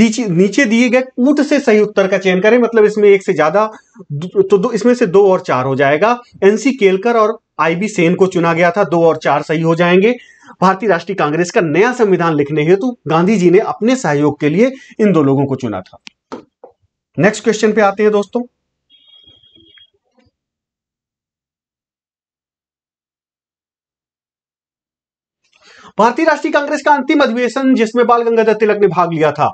Speaker 1: नीचे दिए गए कूट से सही उत्तर का चयन करें मतलब इसमें एक से ज्यादा तो दो इसमें से दो और चार हो जाएगा एनसी केलकर और आईबी सेन को चुना गया था दो और चार सही हो जाएंगे भारतीय राष्ट्रीय कांग्रेस का नया संविधान लिखने हेतु गांधी जी ने अपने सहयोग के लिए इन दो लोगों को चुना था नेक्स्ट क्वेश्चन पे आते हैं दोस्तों भारतीय राष्ट्रीय कांग्रेस का अंतिम अधिवेशन जिसमें बाल गंगाधर तिलक ने भाग लिया था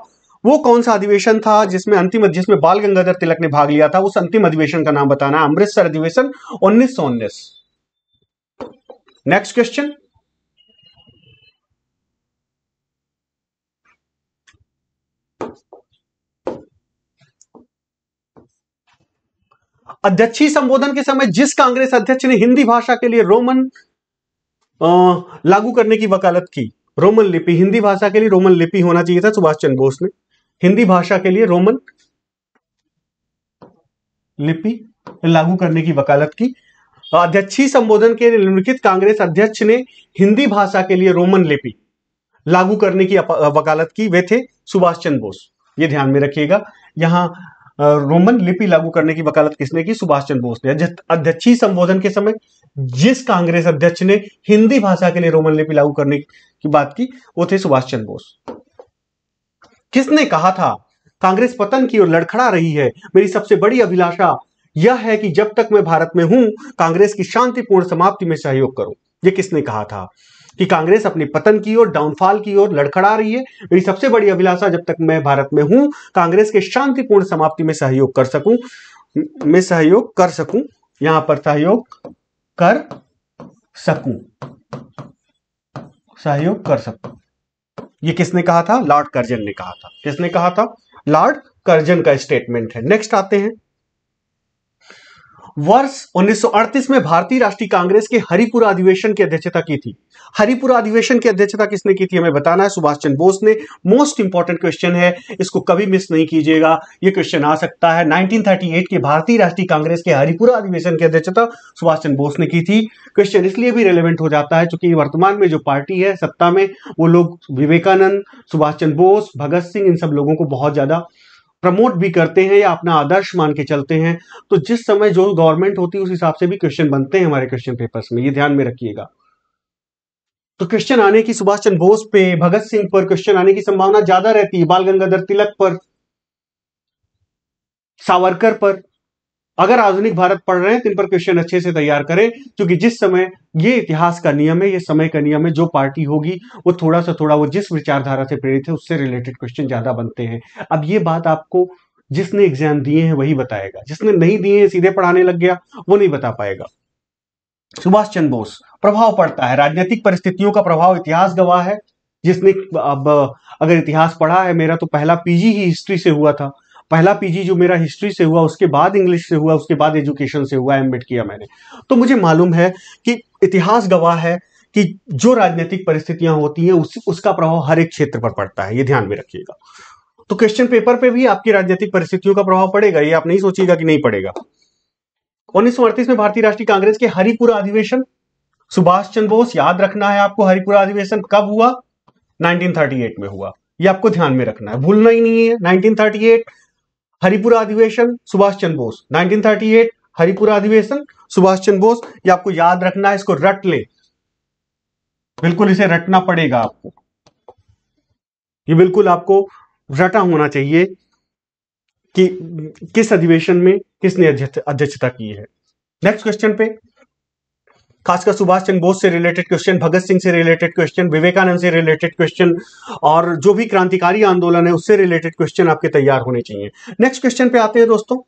Speaker 1: वो कौन सा अधिवेशन था जिसमें अंतिम जिसमें बाल गंगाधर तिलक ने भाग लिया था उस अंतिम अधिवेशन का नाम बताना अमृतसर अधिवेशन उन्नीस सौ उन्नीस नेक्स्ट क्वेश्चन अध्यक्षी संबोधन के समय जिस कांग्रेस अध्यक्ष ने हिंदी भाषा के लिए रोमन लागू करने की वकालत की रोमन लिपि हिंदी भाषा के लिए रोमन लिपि होना चाहिए था सुभाष चंद्र बोस ने हिंदी भाषा के लिए रोमन लिपि लागू करने की वकालत की अध्यक्षीय संबोधन के निम्नलिखित कांग्रेस अध्यक्ष ने हिंदी भाषा के लिए रोमन लिपि लागू करने की वकालत की वे थे सुभाष चंद्र बोस ये ध्यान में रखिएगा यहाँ रोमन लिपि लागू करने की वकालत किसने की सुभाष चंद्र बोस ने अध्यक्षीय संबोधन के समय जिस कांग्रेस अध्यक्ष ने हिंदी भाषा के लिए रोमन लिपि लागू करने की बात की वो थे सुभाष चंद्र बोस किसने कहा था कांग्रेस पतन की ओर लड़खड़ा रही है मेरी सबसे बड़ी अभिलाषा यह है कि जब तक मैं भारत में हूं कांग्रेस की शांतिपूर्ण समाप्ति में सहयोग करूं यह किसने कहा था कि कांग्रेस अपने पतन की ओर डाउनफॉल की ओर लड़खड़ा रही है मेरी सबसे बड़ी अभिलाषा जब तक मैं भारत में हूं कांग्रेस के शांतिपूर्ण समाप्ति में सहयोग कर सकूं मैं सहयोग कर सकूं यहां पर सहयोग कर सकूं सहयोग कर सकूं ये किसने कहा था लॉर्ड कर्जन ने कहा था किसने कहा था लॉर्ड कर्जन का स्टेटमेंट है नेक्स्ट आते हैं वर्ष 1938 में भारतीय राष्ट्रीय कांग्रेस के हरिपुरा अधिवेशन की अध्यक्षता की थी हरिपुरा अधिवेशन की अध्यक्षता किसने की थी हमें बताना है सुभाष चंद्र बोस ने मोस्ट इंपॉर्टेंट क्वेश्चन है इसको कभी मिस नहीं कीजिएगा ये क्वेश्चन आ सकता है 1938 के भारतीय राष्ट्रीय कांग्रेस के हरिपुरा अधिवेशन की अध्यक्षता सुभाष चंद्र बोस ने की थी क्वेश्चन इसलिए भी रेलिवेंट हो जाता है चूंकि वर्तमान में जो पार्टी है सत्ता में वो लोग विवेकानंद सुभाष चंद्र बोस भगत सिंह इन सब लोगों को बहुत ज्यादा प्रमोट भी करते हैं या अपना आदर्श मान के चलते हैं तो जिस समय जो गवर्नमेंट होती है उस हिसाब से भी क्वेश्चन बनते हैं हमारे क्वेश्चन पेपर्स में ये ध्यान में रखिएगा तो क्वेश्चन आने की सुभाष चंद्र बोस पे भगत सिंह पर क्वेश्चन आने की संभावना ज्यादा रहती है बाल गंगाधर तिलक पर सावरकर पर अगर आधुनिक भारत पढ़ रहे हैं तो इन पर क्वेश्चन अच्छे से तैयार करें क्योंकि जिस समय ये इतिहास का नियम है ये समय का नियम है जो पार्टी होगी वो थोड़ा सा थोड़ा वो जिस विचारधारा से प्रेरित है उससे रिलेटेड क्वेश्चन ज्यादा बनते हैं अब ये बात आपको जिसने एग्जाम दिए हैं वही बताएगा जिसने नहीं दिए हैं सीधे पढ़ाने लग गया वो नहीं बता पाएगा सुभाष चंद्र बोस प्रभाव पड़ता है राजनीतिक परिस्थितियों का प्रभाव इतिहास गवाह है जिसने अब अगर इतिहास पढ़ा है मेरा तो पहला पीजी ही हिस्ट्री से हुआ था पहला पीजी जो मेरा हिस्ट्री से हुआ उसके बाद इंग्लिश से हुआ उसके बाद एजुकेशन से हुआ एमबेड किया मैंने तो मुझे मालूम है कि इतिहास गवाह है कि जो राजनीतिक परिस्थितियां होती हैं उस, उसका प्रभाव हर एक क्षेत्र पर पड़ता है ये ध्यान में रखिएगा तो क्वेश्चन पेपर पे भी आपकी राजनीतिक परिस्थितियों का प्रभाव पड़ेगा ये आप नहीं सोचिएगा कि नहीं पड़ेगा उन्नीस में भारतीय राष्ट्रीय कांग्रेस के हरिपुरा अधिवेशन सुभाष चंद्र बोस याद रखना है आपको हरिपुरा अधिवेशन कब हुआ 1938 में हुआ ये आपको ध्यान में रखना है भूलना ही नहीं है 1938 हरिपुरा अधिवेशन सुभाष चंद्र बोस 1938 हरिपुरा अधिवेशन सुभाष चंद्र बोस ये आपको याद रखना है इसको रट ले बिल्कुल इसे रटना पड़ेगा आपको ये बिल्कुल आपको रटा होना चाहिए कि किस अधिवेशन में किसने अध्यक्षता की है नेक्स्ट क्वेश्चन पे खासकर सुभाष चंद्र बोस से रिलेटेड क्वेश्चन भगत सिंह से रिलेटेड क्वेश्चन विवेकानंद से रिलेटेड क्वेश्चन और जो भी क्रांतिकारी आंदोलन है उससे रिलेटेड क्वेश्चन आपके तैयार होने चाहिए नेक्स्ट क्वेश्चन पे आते हैं दोस्तों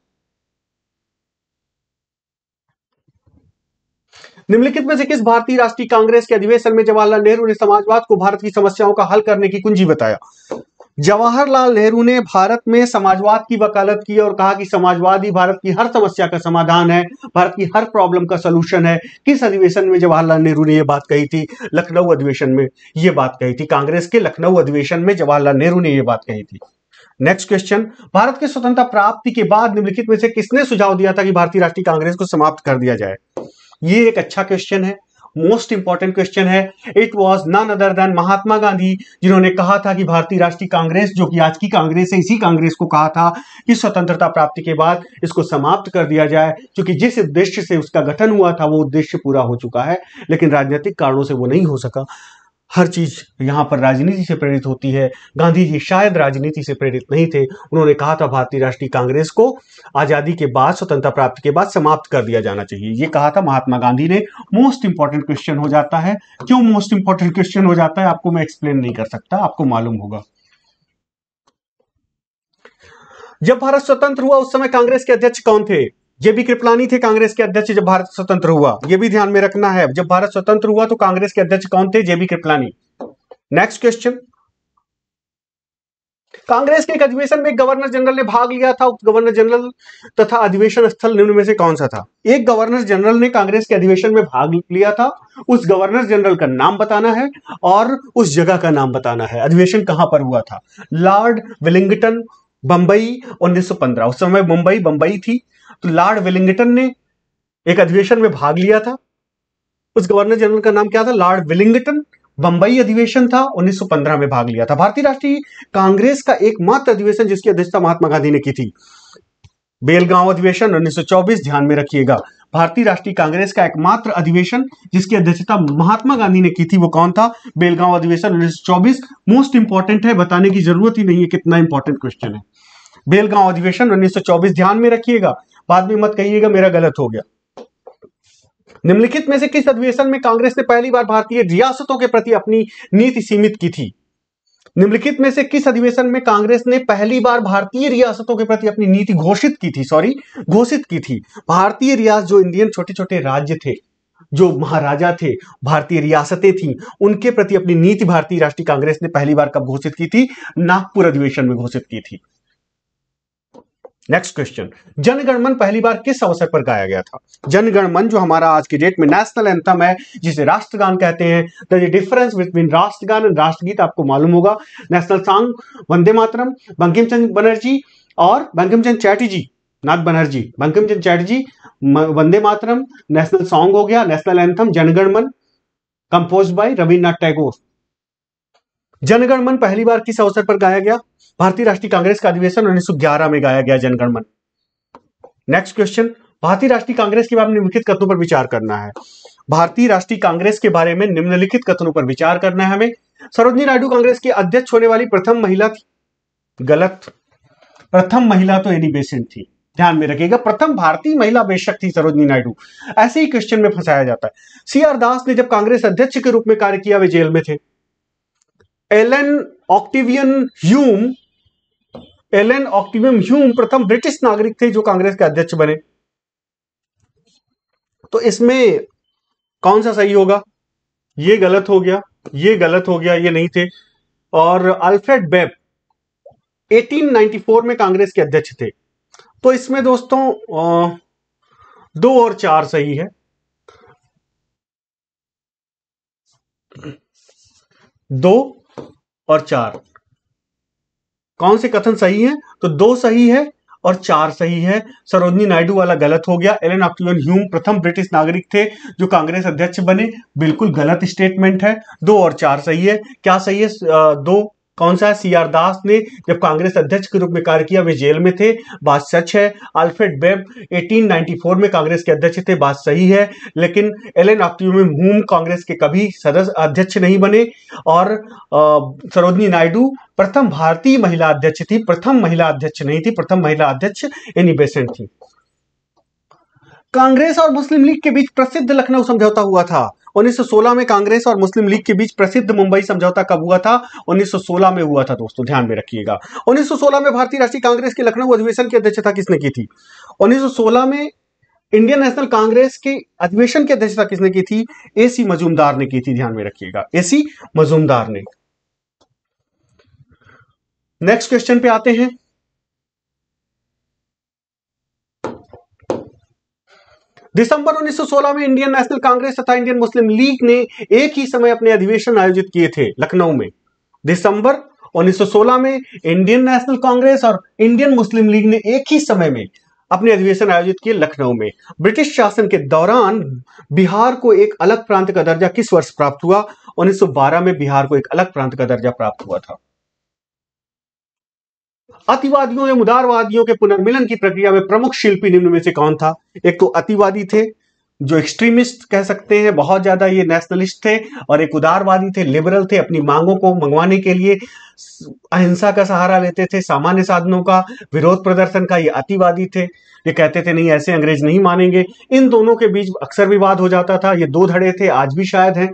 Speaker 1: निम्नलिखित में से किस भारतीय राष्ट्रीय कांग्रेस के अधिवेशन में जवाहरलाल नेहरू ने समाजवाद को भारत की समस्याओं का हल करने की कुंजी बताया जवाहरलाल नेहरू ने भारत में समाजवाद की वकालत की और कहा कि समाजवाद ही भारत की हर समस्या का समाधान है भारत की हर प्रॉब्लम का सोल्यूशन है किस अधिवेशन में जवाहरलाल नेहरू ने यह बात कही थी लखनऊ अधिवेशन में यह बात कही थी कांग्रेस के लखनऊ अधिवेशन में जवाहरलाल नेहरू ने यह बात कही थी नेक्स्ट क्वेश्चन भारत के स्वतंत्रता प्राप्ति के बाद निम्नलिखित में से किसने सुझाव दिया था कि भारतीय राष्ट्रीय कांग्रेस को समाप्त कर दिया जाए ये एक अच्छा क्वेश्चन है मोस्ट इंपॉर्टेंट क्वेश्चन है it was none other than Mahatma Gandhi जिन्होंने कहा था कि भारतीय राष्ट्रीय कांग्रेस जो कि आज की कांग्रेस है इसी कांग्रेस को कहा था कि स्वतंत्रता प्राप्ति के बाद इसको समाप्त कर दिया जाए क्योंकि जिस उद्देश्य से उसका गठन हुआ था वो उद्देश्य पूरा हो चुका है लेकिन राजनीतिक कारणों से वो नहीं हो सका हर चीज यहाँ पर राजनीति से प्रेरित होती है गांधी जी शायद राजनीति से प्रेरित नहीं थे उन्होंने कहा था भारतीय राष्ट्रीय कांग्रेस को आजादी के बाद स्वतंत्रता प्राप्ति के बाद समाप्त कर दिया जाना चाहिए ये कहा था महात्मा गांधी ने मोस्ट इंपॉर्टेंट क्वेश्चन हो जाता है क्यों मोस्ट इंपॉर्टेंट क्वेश्चन हो जाता है आपको मैं एक्सप्लेन नहीं कर सकता आपको मालूम होगा जब भारत स्वतंत्र हुआ उस समय कांग्रेस के अध्यक्ष कौन थे ये भी कृपलानी थे कांग्रेस के अध्यक्ष जब भारत स्वतंत्र हुआ ये भी ध्यान में रखना है जब भारत स्वतंत्र हुआ तो कांग्रेस के अध्यक्ष कौन थे JB Kripalani next question Congress के एक अधिवेशन में गवर्नर जनरल ने भाग लिया था गवर्नर जनरल तथा अधिवेशन स्थल निम्न में से कौन सा था एक गवर्नर जनरल ने कांग्रेस के अधिवेशन में भाग लिया था उस गवर्नर जनरल का नाम बताना है और उस जगह का नाम बताना है अधिवेशन कहां पर हुआ था लॉर्ड विलिंगटन बंबई 1915 उस समय मुंबई बंबई थी तो लॉर्ड विलिंगटन ने एक अधिवेशन में भाग लिया था उस गवर्नर जनरल का नाम क्या था लॉर्ड विलिंगटन बंबई अधिवेशन था 1915 में भाग लिया था भारतीय राष्ट्रीय कांग्रेस का एकमात्र अधिवेशन जिसकी अध्यक्षता महात्मा गांधी ने की थी बेलगांव अधिवेशन 1924 ध्यान में रखिएगा भारतीय राष्ट्रीय कांग्रेस का एकमात्र अधिवेशन जिसकी अध्यक्षता महात्मा गांधी ने की थी वो कौन था बेलगांव अधिवेशन उन्नीस मोस्ट इंपॉर्टेंट है बताने की जरूरत ही नहीं है कितना इंपॉर्टेंट क्वेश्चन है बेलगांव अधिवेशन 1924 ध्यान में रखिएगा बाद में मत कहिएगा मेरा गलत हो गया निम्नलिखित में से किस अधिवेशन में कांग्रेस ने पहली बार भारतीय रियासतों के प्रति अपनी नीति सीमित की थी निम्नलिखित में से किस अधिवेशन में कांग्रेस ने पहली बार भारतीय रियासतों के प्रति अपनी नीति घोषित की थी सॉरी घोषित की थी भारतीय रियासत जो इंडियन छोटे छोटे राज्य थे जो महाराजा थे भारतीय रियासतें थीं उनके प्रति अपनी नीति भारतीय राष्ट्रीय कांग्रेस ने पहली बार कब घोषित की थी नागपुर अधिवेशन में घोषित की थी नेक्स्ट क्वेश्चन जनगणमन पहली बार किस अवसर पर गाया गया था जनगणमन जो हमारा आज की डेट में नेशनल एंथम है जिसे राष्ट्रगान कहते हैं द डिफरेंस बिटवीन राष्ट्रगान एंड राष्ट्रगीत आपको मालूम होगा नेशनल सॉन्ग वंदे मातरम बंकिम चंद बनर्जी और बंकिम चंद चैटर्जी नाथ बनर्जी बंकिम चंद चैटर्जी वंदे मातरम नेशनल सॉन्ग हो गया national anthem Jana Gana Mana compose by Rabindranath Tagore Jana Gana Mana पहली बार किस अवसर पर गाया गया भारतीय राष्ट्रीय कांग्रेस का अधिवेशन उन्नीस में गाया गया जनगणमन नेक्स्ट क्वेश्चन भारतीय राष्ट्रीय कांग्रेस के बारे में निम्नलिखित कथनों पर विचार करना है भारतीय राष्ट्रीय कांग्रेस के बारे में निम्नलिखित कथनों पर विचार करना है हमें सरोजनी नायडू कांग्रेस की अध्यक्ष होने वाली प्रथम महिला थी गलत प्रथम महिला तो एनी बेसेंट थी ध्यान में रखिएगा प्रथम भारतीय महिला बेशक थी सरोजनी नायडू ऐसे ही क्वेश्चन में फंसाया जाता है सी आर दास ने जब कांग्रेस अध्यक्ष के रूप में कार्य किया वे जेल में थे Allan Octavian Hume Allan Octavian Hume प्रथम ब्रिटिश नागरिक थे जो कांग्रेस के अध्यक्ष बने तो इसमें कौन सा सही होगा ये गलत हो गया ये गलत हो गया ये नहीं थे और अल्फ्रेड बेब 1894 में कांग्रेस के अध्यक्ष थे तो इसमें दोस्तों दो और चार सही है दो और चार कौन से कथन सही है तो दो सही है और चार सही है सरोजनी नायडू वाला गलत हो गया एलन ऑप्टुलन ह्यूम प्रथम ब्रिटिश नागरिक थे जो कांग्रेस अध्यक्ष बने बिल्कुल गलत स्टेटमेंट है दो और चार सही है क्या सही है दो कौन सा है सी आर दास ने जब कांग्रेस अध्यक्ष के रूप में कार्य किया वे जेल में थे बात सच है अल्फ्रेड बेब 1894 में कांग्रेस के अध्यक्ष थे बात सही है लेकिन एल एन हुम कांग्रेस के कभी सदस्य अध्यक्ष नहीं बने और सरोजनी नायडू प्रथम भारतीय महिला अध्यक्ष थी प्रथम महिला अध्यक्ष नहीं थी प्रथम महिला अध्यक्ष एनी बेसेंट थी कांग्रेस और मुस्लिम लीग के बीच प्रसिद्ध लखनऊ समझौता हुआ था 1916 में कांग्रेस और मुस्लिम लीग के बीच प्रसिद्ध मुंबई समझौता कब हुआ था 1916 में हुआ था दोस्तों ध्यान में रखिएगा 1916 में भारतीय राष्ट्रीय कांग्रेस के लखनऊ अधिवेशन की अध्यक्षता किसने की थी 1916 में इंडियन नेशनल कांग्रेस के अधिवेशन की अध्यक्षता किसने की थी एसी मजूमदार ने की थी ध्यान में रखिएगा एसी मजूमदार ने नेक्स्ट क्वेश्चन पे आते हैं दिसंबर 1916 में इंडियन नेशनल कांग्रेस तथा इंडियन मुस्लिम लीग ने एक ही समय अपने अधिवेशन आयोजित किए थे लखनऊ में दिसंबर 1916 में इंडियन नेशनल कांग्रेस और इंडियन मुस्लिम लीग ने एक ही समय में अपने अधिवेशन आयोजित किए लखनऊ में ब्रिटिश शासन के दौरान बिहार को एक अलग प्रांत का दर्जा किस वर्ष प्राप्त हुआ 1912 में बिहार को एक अलग प्रांत का दर्जा प्राप्त हुआ था अतिवादियों एवं उदारवादियों के पुनर्मिलन की प्रक्रिया में प्रमुख शिल्पी निम्न में से कौन था एक तो अतिवादी थे जो एक्सट्रीमिस्ट कह सकते हैं बहुत ज्यादा ये नेशनलिस्ट थे और एक उदारवादी थे लिबरल थे अपनी मांगों को मंगवाने के लिए अहिंसा का सहारा लेते थे सामान्य साधनों का विरोध प्रदर्शन का ये अतिवादी थे ये कहते थे नहीं ऐसे अंग्रेज नहीं मानेंगे इन दोनों के बीच अक्सर विवाद हो जाता था ये दो धड़े थे आज भी शायद हैं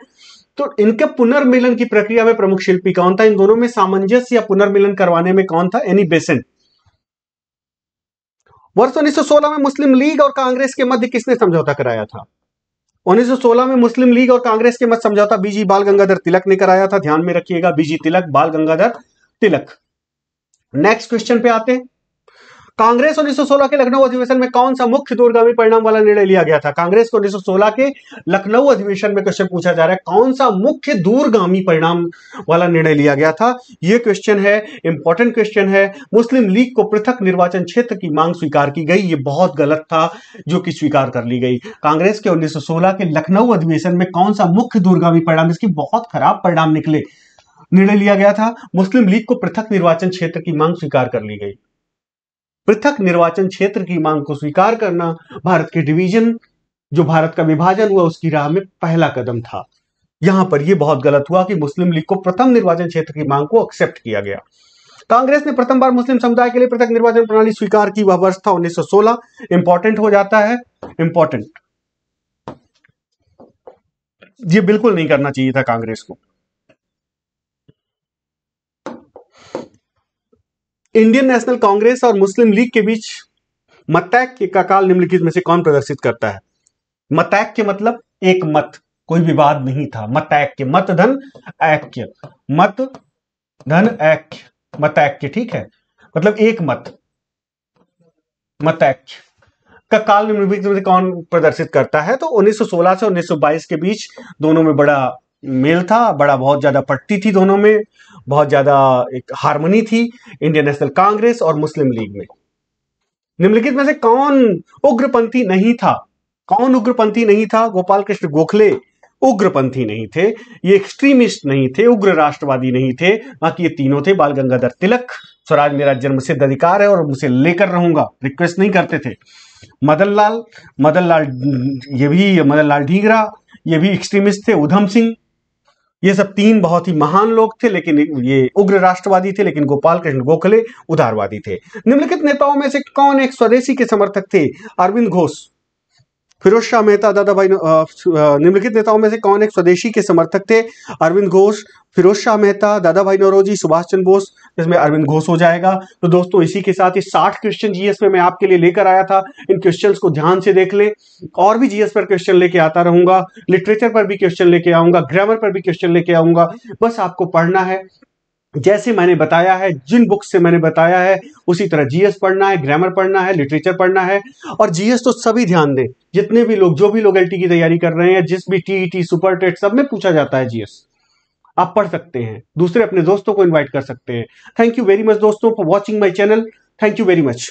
Speaker 1: तो इनके पुनर्मिलन की प्रक्रिया में प्रमुख शिल्पी कौन था इन दोनों में सामंजस्य या पुनर्मिलन करवाने में कौन था एनी बेसेंट वर्ष 1916 में मुस्लिम लीग और कांग्रेस के मध्य किसने समझौता कराया था 1916 में मुस्लिम लीग और कांग्रेस के मध्य समझौता बीजी बाल गंगाधर तिलक ने कराया था ध्यान में रखिएगा बीजी तिलक बाल गंगाधर तिलक नेक्स्ट क्वेश्चन पे आते हैं कांग्रेस 1916 के लखनऊ अधिवेशन में कौन सा मुख्य दूरगामी परिणाम वाला निर्णय लिया गया था कांग्रेस को 1916 के लखनऊ अधिवेशन में क्वेश्चन पूछा जा रहा है कौन सा मुख्य दूरगामी परिणाम वाला निर्णय लिया गया था यह क्वेश्चन है इंपॉर्टेंट क्वेश्चन है मुस्लिम लीग को पृथक निर्वाचन क्षेत्र की मांग स्वीकार की गई ये बहुत गलत था जो कि स्वीकार कर ली गई कांग्रेस के 1916 के लखनऊ अधिवेशन में कौन सा मुख्य दूरगामी परिणाम इसकी बहुत खराब परिणाम निकले निर्णय लिया गया था मुस्लिम लीग को पृथक निर्वाचन क्षेत्र की मांग स्वीकार कर ली गई पृथक निर्वाचन क्षेत्र की मांग को स्वीकार करना भारत के डिवीजन जो भारत का विभाजन हुआ उसकी राह में पहला कदम था यहां पर यह बहुत गलत हुआ कि मुस्लिम लीग को प्रथम निर्वाचन क्षेत्र की मांग को एक्सेप्ट किया गया कांग्रेस ने प्रथम बार मुस्लिम समुदाय के लिए पृथक निर्वाचन प्रणाली स्वीकार की वह वर्ष था 1916 इंपॉर्टेंट हो जाता है इंपॉर्टेंट ये बिल्कुल नहीं करना चाहिए था कांग्रेस को इंडियन नेशनल कांग्रेस और मुस्लिम लीग के बीच मतैक का काल निम्नलिखित में से कौन प्रदर्शित करता है मतैक के मतलब एक मत कोई विवाद नहीं था मत ऐक्य मत धन ऐक्य मत धन ऐक्य मत ऐक्य ठीक है मतलब एक मत मत का काल निम्नलिखित में कौन प्रदर्शित करता है तो 1916 से 1922 के बीच दोनों में बड़ा मेल था बड़ा बहुत ज़्यादा पट्टी थी दोनों में बहुत ज़्यादा एक हारमोनी थी इंडियन नेशनल कांग्रेस और मुस्लिम लीग में निम्नलिखित में से कौन उग्रपंथी नहीं था कौन उग्रपंथी नहीं था गोपाल कृष्ण गोखले उग्रपंथी नहीं थे ये एक्सट्रीमिस्ट नहीं थे उग्र राष्ट्रवादी नहीं थे बाकी ये तीनों थे बाल गंगाधर तिलक स्वराज मेरा जन्म सिद्ध अधिकार है और उसे लेकर रहूंगा रिक्वेस्ट नहीं करते थे मदन लाल मदन लाल ये भी मदन लाल ढींगरा ये भी एक्सट्रीमिस्ट थे उधम सिंह ये सब तीन बहुत ही महान लोग थे लेकिन ये उग्र राष्ट्रवादी थे लेकिन गोपाल कृष्ण गोखले उदारवादी थे निम्नलिखित नेताओं में से कौन एक स्वदेशी के समर्थक थे अरविंद घोष फिरोज शाह मेहता दादा भाई निम्नलिखित नेताओं में से कौन एक स्वदेशी के समर्थक थे अरविंद घोष फिरोज शाह मेहता दादा भाई नौरोजी सुभाष चंद्र बोस इसमें अरविंद घोष हो जाएगा तो दोस्तों इसी के साथ ये साठ क्वेश्चन जीएस पे मैं आपके लिए लेकर आया था इन क्वेश्चन को ध्यान से देख ले और भी जीएस पर क्वेश्चन लेके आता रहूंगा लिटरेचर पर भी क्वेश्चन लेके आऊंगा ग्रामर पर भी क्वेश्चन लेके आऊंगा बस आपको पढ़ना है जैसे मैंने बताया है जिन बुक्स से मैंने बताया है उसी तरह जीएस पढ़ना है ग्रामर पढ़ना है लिटरेचर पढ़ना है और जीएस तो सभी ध्यान दें जितने भी लोग जो भी लोग एलटी की तैयारी कर रहे हैं जिस भी टीईटी सुपर टेट सब में पूछा जाता है जीएस आप पढ़ सकते हैं दूसरे अपने दोस्तों को इन्वाइट कर सकते हैं थैंक यू वेरी मच दोस्तों for watching my channel thank you very much